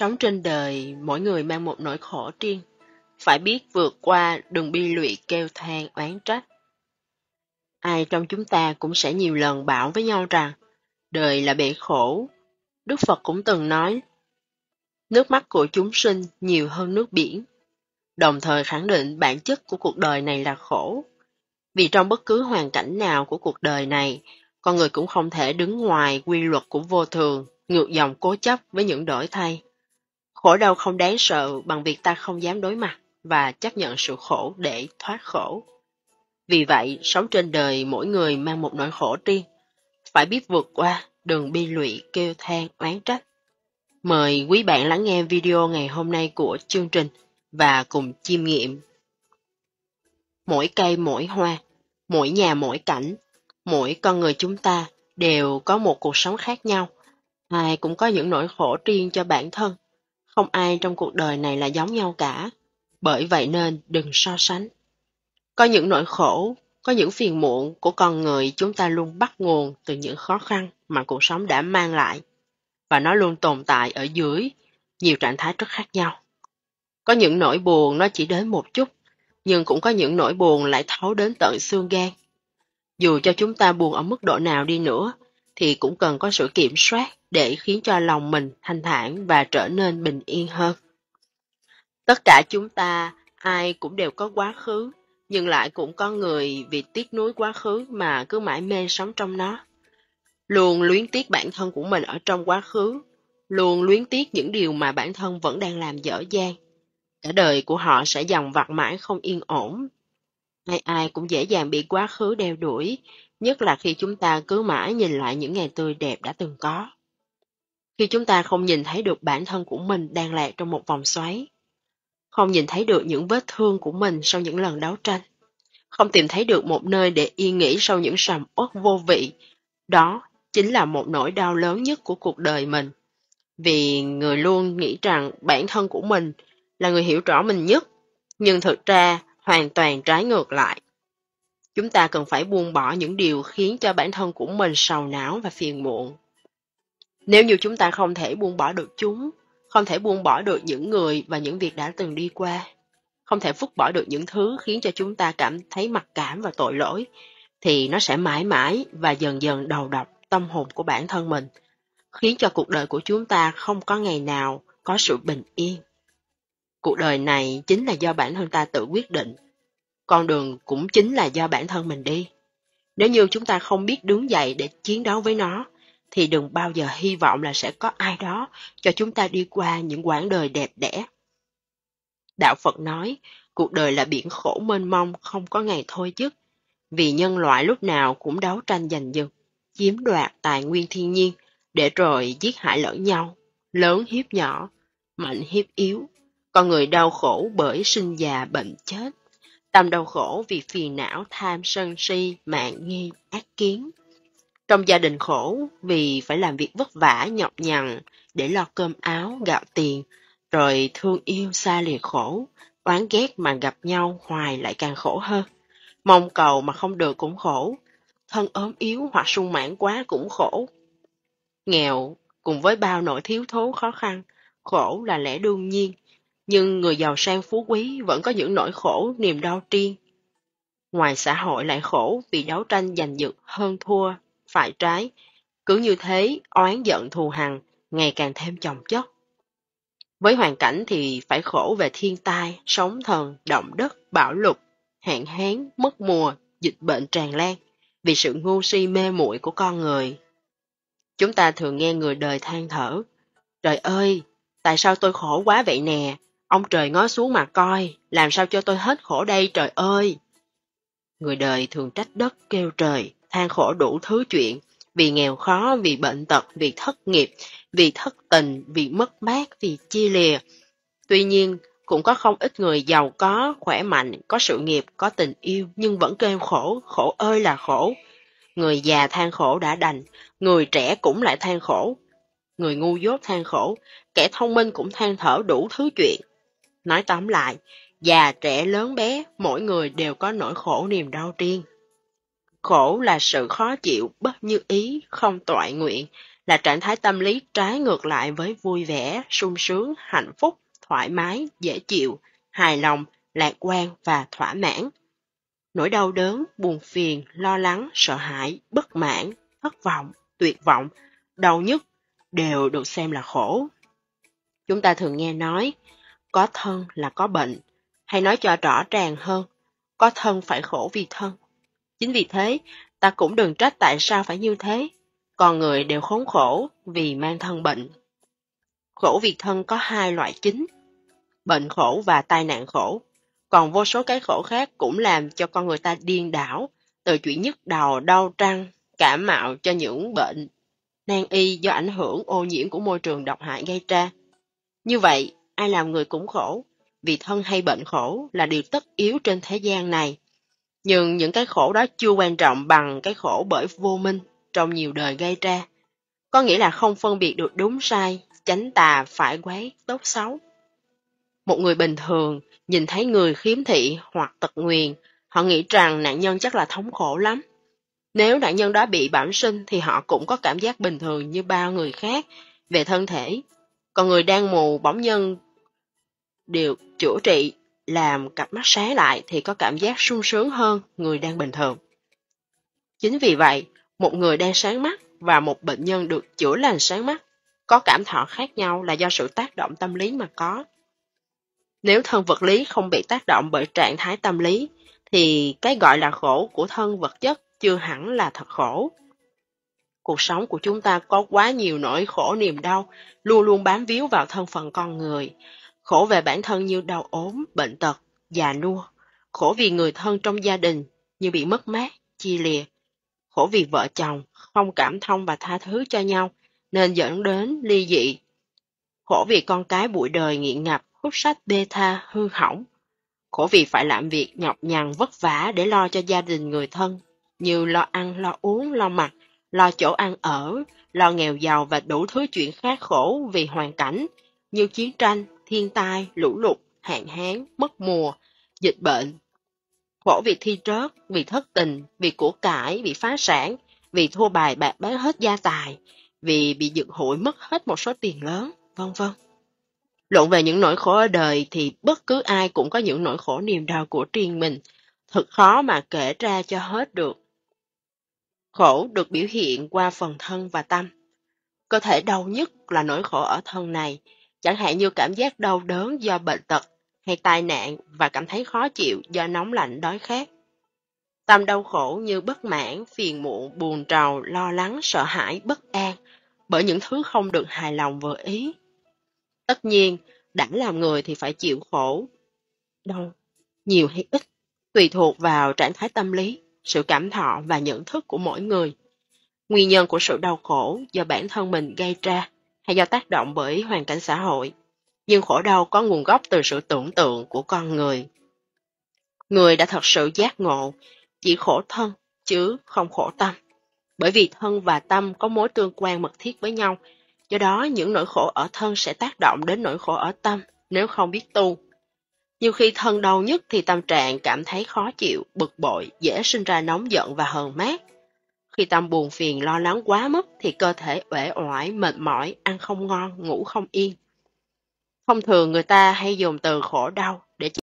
Sống trên đời, mỗi người mang một nỗi khổ riêng. Phải biết vượt qua, đừng bi lụy kêu than oán trách. Ai trong chúng ta cũng sẽ nhiều lần bảo với nhau rằng, đời là bể khổ. Đức Phật cũng từng nói, nước mắt của chúng sinh nhiều hơn nước biển. Đồng thời khẳng định bản chất của cuộc đời này là khổ. Vì trong bất cứ hoàn cảnh nào của cuộc đời này, con người cũng không thể đứng ngoài quy luật của vô thường, ngược dòng cố chấp với những đổi thay. Khổ đau không đáng sợ bằng việc ta không dám đối mặt và chấp nhận sự khổ để thoát khổ. Vì vậy, sống trên đời mỗi người mang một nỗi khổ riêng, phải biết vượt qua, đừng bi lụy, kêu than, oán trách. Mời quý bạn lắng nghe video ngày hôm nay của chương trình và cùng chiêm nghiệm. Mỗi cây mỗi hoa, mỗi nhà mỗi cảnh, mỗi con người chúng ta đều có một cuộc sống khác nhau. Ai cũng có những nỗi khổ riêng cho bản thân không ai trong cuộc đời này là giống nhau cả. Bởi vậy nên đừng so sánh. Có những nỗi khổ, có những phiền muộn của con người chúng ta luôn bắt nguồn từ những khó khăn mà cuộc sống đã mang lại. Và nó luôn tồn tại ở dưới nhiều trạng thái rất khác nhau. Có những nỗi buồn nó chỉ đến một chút, nhưng cũng có những nỗi buồn lại thấu đến tận xương gan. Dù cho chúng ta buồn ở mức độ nào đi nữa, thì cũng cần có sự kiểm soát để khiến cho lòng mình thanh thản và trở nên bình yên hơn. Tất cả chúng ta, ai cũng đều có quá khứ, nhưng lại cũng có người vì tiếc nuối quá khứ mà cứ mãi mê sống trong nó. Luôn luyến tiếc bản thân của mình ở trong quá khứ, luôn luyến tiếc những điều mà bản thân vẫn đang làm dở dang. Cả đời của họ sẽ dằn vặt mãi không yên ổn. Ai ai cũng dễ dàng bị quá khứ đeo đuổi, nhất là khi chúng ta cứ mãi nhìn lại những ngày tươi đẹp đã từng có khi chúng ta không nhìn thấy được bản thân của mình đang lạc trong một vòng xoáy, không nhìn thấy được những vết thương của mình sau những lần đấu tranh, không tìm thấy được một nơi để yên nghỉ sau những sầm uất vô vị, đó chính là một nỗi đau lớn nhất của cuộc đời mình. Vì người luôn nghĩ rằng bản thân của mình là người hiểu rõ mình nhất, nhưng thực ra hoàn toàn trái ngược lại. Chúng ta cần phải buông bỏ những điều khiến cho bản thân của mình sầu não và phiền muộn. Nếu như chúng ta không thể buông bỏ được chúng, không thể buông bỏ được những người và những việc đã từng đi qua, không thể vứt bỏ được những thứ khiến cho chúng ta cảm thấy mặc cảm và tội lỗi, thì nó sẽ mãi mãi và dần dần đầu độc tâm hồn của bản thân mình, khiến cho cuộc đời của chúng ta không có ngày nào có sự bình yên. Cuộc đời này chính là do bản thân ta tự quyết định, con đường cũng chính là do bản thân mình đi. Nếu như chúng ta không biết đứng dậy để chiến đấu với nó, thì đừng bao giờ hy vọng là sẽ có ai đó cho chúng ta đi qua những quãng đời đẹp đẽ. Đạo Phật nói, cuộc đời là biển khổ mênh mông không có ngày thôi dứt, vì nhân loại lúc nào cũng đấu tranh giành giật, chiếm đoạt tài nguyên thiên nhiên, để rồi giết hại lẫn nhau, lớn hiếp nhỏ, mạnh hiếp yếu. Con người đau khổ bởi sinh già bệnh chết, tâm đau khổ vì phiền não tham sân si, mạng nghi, ác kiến, trong gia đình khổ vì phải làm việc vất vả nhọc nhằn để lo cơm áo, gạo tiền, rồi thương yêu xa lìa khổ, oán ghét mà gặp nhau hoài lại càng khổ hơn. Mong cầu mà không được cũng khổ, thân ốm yếu hoặc sung mãn quá cũng khổ. Nghèo cùng với bao nỗi thiếu thốn khó khăn, khổ là lẽ đương nhiên, nhưng người giàu sang phú quý vẫn có những nỗi khổ niềm đau riêng. Ngoài xã hội lại khổ vì đấu tranh giành giật hơn thua phải trái. Cứ như thế, oán giận thù hằn ngày càng thêm chồng chất. Với hoàn cảnh thì phải khổ về thiên tai, sóng thần, động đất, bão lụt, hạn hán, mất mùa, dịch bệnh tràn lan vì sự ngu si mê muội của con người. Chúng ta thường nghe người đời than thở, trời ơi, tại sao tôi khổ quá vậy nè, ông trời ngó xuống mà coi, làm sao cho tôi hết khổ đây trời ơi. Người đời thường trách đất kêu trời, than khổ đủ thứ chuyện, vì nghèo khó, vì bệnh tật, vì thất nghiệp, vì thất tình, vì mất mát, vì chia lìa. Tuy nhiên, cũng có không ít người giàu có, khỏe mạnh, có sự nghiệp, có tình yêu nhưng vẫn kêu khổ, khổ ơi là khổ. Người già than khổ đã đành, người trẻ cũng lại than khổ. Người ngu dốt than khổ, kẻ thông minh cũng than thở đủ thứ chuyện. Nói tóm lại, già trẻ lớn bé, mỗi người đều có nỗi khổ niềm đau riêng. Khổ là sự khó chịu, bất như ý, không toại nguyện, là trạng thái tâm lý trái ngược lại với vui vẻ, sung sướng, hạnh phúc, thoải mái, dễ chịu, hài lòng, lạc quan và thỏa mãn. Nỗi đau đớn, buồn phiền, lo lắng, sợ hãi, bất mãn, thất vọng, tuyệt vọng, đau nhức đều được xem là khổ. Chúng ta thường nghe nói, có thân là có bệnh, hay nói cho rõ ràng hơn, có thân phải khổ vì thân, Chính vì thế, ta cũng đừng trách tại sao phải như thế. con người đều khốn khổ vì mang thân bệnh. Khổ vì thân có hai loại chính, bệnh khổ và tai nạn khổ. Còn vô số cái khổ khác cũng làm cho con người ta điên đảo, từ chuyện nhức đầu, đau răng, cảm mạo cho những bệnh nan y do ảnh hưởng ô nhiễm của môi trường độc hại gây ra. Như vậy, ai làm người cũng khổ, vì thân hay bệnh khổ là điều tất yếu trên thế gian này. Nhưng những cái khổ đó chưa quan trọng bằng cái khổ bởi vô minh trong nhiều đời gây ra. Có nghĩa là không phân biệt được đúng sai, chánh tà, phải quấy, tốt xấu. Một người bình thường nhìn thấy người khiếm thị hoặc tật nguyền, họ nghĩ rằng nạn nhân chắc là thống khổ lắm. Nếu nạn nhân đó bị bẩm sinh thì họ cũng có cảm giác bình thường như bao người khác về thân thể. Còn người đang mù bỗng nhân điều chữa trị làm cặp mắt sáng lại thì có cảm giác sung sướng hơn người đang bình thường. Chính vì vậy, một người đang sáng mắt và một bệnh nhân được chữa lành sáng mắt có cảm thọ khác nhau là do sự tác động tâm lý mà có. Nếu thân vật lý không bị tác động bởi trạng thái tâm lý, thì cái gọi là khổ của thân vật chất chưa hẳn là thật khổ. Cuộc sống của chúng ta có quá nhiều nỗi khổ niềm đau, luôn luôn bám víu vào thân phận con người, khổ về bản thân như đau ốm, bệnh tật, già nua, khổ vì người thân trong gia đình như bị mất mát, chia lìa, khổ vì vợ chồng không cảm thông và tha thứ cho nhau nên dẫn đến ly dị, khổ vì con cái bụi đời nghiện ngập, hút sách bê tha, hư hỏng, khổ vì phải làm việc nhọc nhằn vất vả để lo cho gia đình người thân, như lo ăn, lo uống, lo mặc, lo chỗ ăn ở, lo nghèo giàu và đủ thứ chuyện khác khổ vì hoàn cảnh, như chiến tranh, thiên tai, lũ lụt, hạn hán, mất mùa, dịch bệnh. Khổ vì thi trớt, vì thất tình, vì của cải, vì phá sản, vì thua bài bạc bán hết gia tài, vì bị dựng hội mất hết một số tiền lớn, vân vân. Luận về những nỗi khổ ở đời thì bất cứ ai cũng có những nỗi khổ niềm đau của riêng mình, thật khó mà kể ra cho hết được. Khổ được biểu hiện qua phần thân và tâm. Cơ thể đau nhất là nỗi khổ ở thân này, chẳng hạn như cảm giác đau đớn do bệnh tật hay tai nạn và cảm thấy khó chịu do nóng lạnh đói khát. Tâm đau khổ như bất mãn, phiền muộn, buồn trầu, lo lắng, sợ hãi, bất an bởi những thứ không được hài lòng vừa ý. Tất nhiên, đã làm người thì phải chịu khổ, đau, nhiều hay ít, tùy thuộc vào trạng thái tâm lý, sự cảm thọ và nhận thức của mỗi người. Nguyên nhân của sự đau khổ do bản thân mình gây ra hay do tác động bởi hoàn cảnh xã hội, nhưng khổ đau có nguồn gốc từ sự tưởng tượng của con người. Người đã thật sự giác ngộ, chỉ khổ thân chứ không khổ tâm. Bởi vì thân và tâm có mối tương quan mật thiết với nhau, do đó những nỗi khổ ở thân sẽ tác động đến nỗi khổ ở tâm nếu không biết tu. Nhiều khi thân đau nhất thì tâm trạng cảm thấy khó chịu, bực bội, dễ sinh ra nóng giận và hờn mát khi tâm buồn phiền lo lắng quá mức thì cơ thể uể oải, mệt mỏi, ăn không ngon, ngủ không yên. Thông thường người ta hay dùng từ khổ đau để